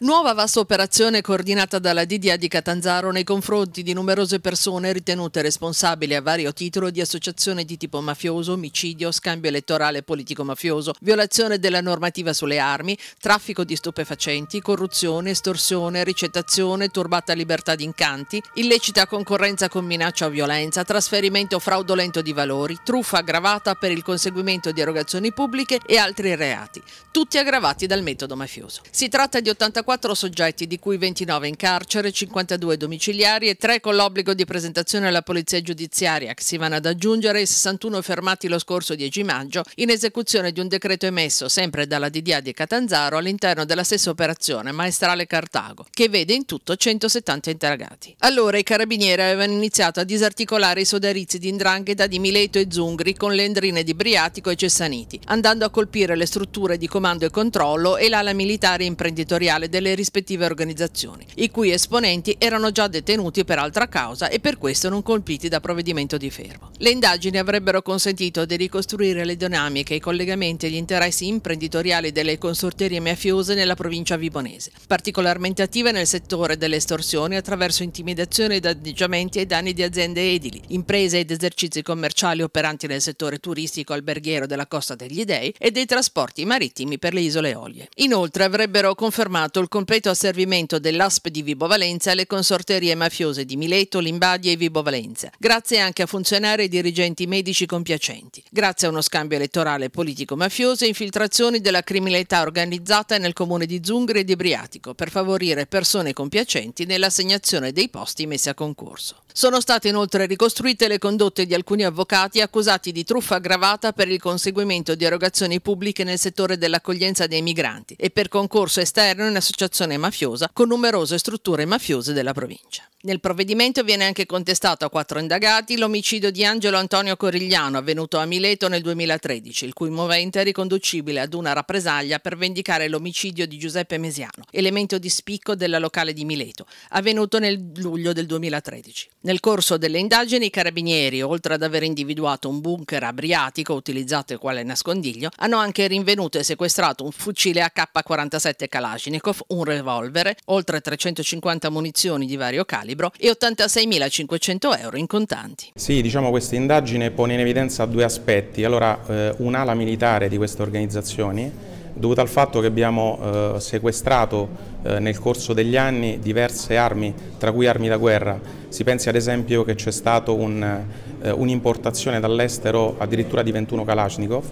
Nuova vasta operazione coordinata dalla DDA di Catanzaro nei confronti di numerose persone ritenute responsabili a vario titolo di associazione di tipo mafioso, omicidio, scambio elettorale politico-mafioso, violazione della normativa sulle armi, traffico di stupefacenti, corruzione, estorsione, ricettazione, turbata libertà di incanti, illecita concorrenza con minaccia o violenza, trasferimento fraudolento di valori, truffa aggravata per il conseguimento di erogazioni pubbliche e altri reati, tutti aggravati dal metodo mafioso. Si tratta di 84 44 soggetti, di cui 29 in carcere, 52 domiciliari e 3 con l'obbligo di presentazione alla polizia giudiziaria, che si vanno ad aggiungere i 61 fermati lo scorso 10 maggio in esecuzione di un decreto emesso sempre dalla DDA di Catanzaro all'interno della stessa operazione Maestrale Cartago, che vede in tutto 170 interrogati. Allora i carabinieri avevano iniziato a disarticolare i sodalizi di Indrangheta di Mileto e Zungri con le endrine di Briatico e Cessaniti, andando a colpire le strutture di comando e controllo e l'ala militare imprenditoriale del delle rispettive organizzazioni, i cui esponenti erano già detenuti per altra causa e per questo non colpiti da provvedimento di fermo. Le indagini avrebbero consentito di ricostruire le dinamiche, i collegamenti e gli interessi imprenditoriali delle consorterie mafiose nella provincia vibonese, particolarmente attive nel settore delle estorsioni attraverso intimidazioni e danneggiamenti ai danni di aziende edili, imprese ed esercizi commerciali operanti nel settore turistico alberghiero della Costa degli Dei e dei trasporti marittimi per le isole Olie. Inoltre avrebbero confermato il il completo asservimento dell'ASP di Vibo Valenza alle consorterie mafiose di Mileto, Limbadia e Vibo Valenza, grazie anche a funzionari e dirigenti medici compiacenti, grazie a uno scambio elettorale politico-mafioso e infiltrazioni della criminalità organizzata nel comune di Zungri e di Briatico per favorire persone compiacenti nell'assegnazione dei posti messi a concorso. Sono state inoltre ricostruite le condotte di alcuni avvocati accusati di truffa aggravata per il conseguimento di erogazioni pubbliche nel settore dell'accoglienza dei migranti e per concorso esterno in associazione mafiosa con numerose strutture mafiose della provincia. Nel provvedimento viene anche contestato a quattro indagati l'omicidio di Angelo Antonio Corigliano avvenuto a Mileto nel 2013, il cui movente è riconducibile ad una rappresaglia per vendicare l'omicidio di Giuseppe Mesiano, elemento di spicco della locale di Mileto, avvenuto nel luglio del 2013. Nel corso delle indagini i carabinieri, oltre ad aver individuato un bunker abriatico utilizzato quale nascondiglio, hanno anche rinvenuto e sequestrato un fucile AK-47 Kalashnikov, un revolver, oltre 350 munizioni di vario calibro, libro e 86.500 euro in contanti. Sì, diciamo questa indagine pone in evidenza due aspetti. Allora, eh, un'ala militare di queste organizzazioni dovuta al fatto che abbiamo eh, sequestrato eh, nel corso degli anni diverse armi, tra cui armi da guerra. Si pensi ad esempio che c'è stata eh, un'importazione dall'estero addirittura di 21 Kalashnikov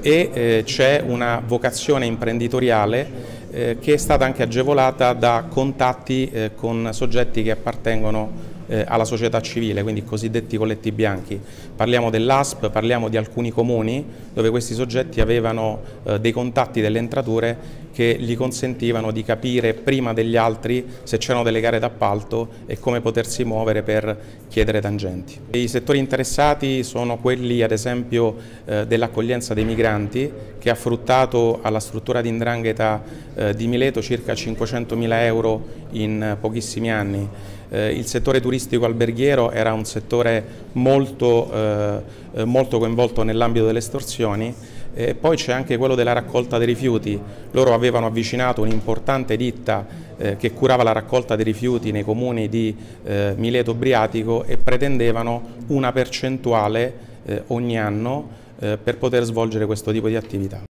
e eh, c'è una vocazione imprenditoriale eh, che è stata anche agevolata da contatti eh, con soggetti che appartengono eh, alla società civile, quindi i cosiddetti colletti bianchi. Parliamo dell'ASP, parliamo di alcuni comuni dove questi soggetti avevano eh, dei contatti, delle entrature che gli consentivano di capire prima degli altri se c'erano delle gare d'appalto e come potersi muovere per chiedere tangenti. I settori interessati sono quelli ad esempio eh, dell'accoglienza dei migranti che ha fruttato alla struttura di Indrangheta eh, di Mileto circa 500.000 euro in eh, pochissimi anni eh, il settore turistico alberghiero era un settore molto, eh, eh, molto coinvolto nell'ambito delle estorsioni e poi c'è anche quello della raccolta dei rifiuti. Loro avevano avvicinato un'importante ditta eh, che curava la raccolta dei rifiuti nei comuni di eh, Mileto Briatico e pretendevano una percentuale eh, ogni anno eh, per poter svolgere questo tipo di attività.